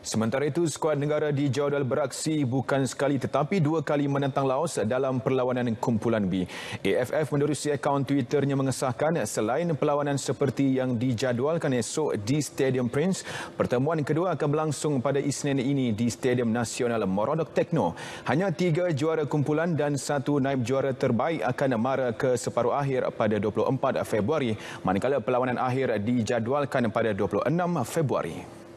Sementara itu, skuad negara dijadual beraksi bukan sekali tetapi dua kali menentang Laos dalam perlawanan kumpulan B. AFF menerusi akaun Twitternya mengesahkan selain perlawanan seperti yang dijadualkan esok di Stadium Prince, pertemuan kedua akan berlangsung pada Isnin ini di Stadium Nasional Morodok Tekno. Hanya tiga juara kumpulan dan satu naib juara terbaik akan mara ke separuh akhir pada 24 Februari, manakala perlawanan akhir dijadualkan pada 26 Februari.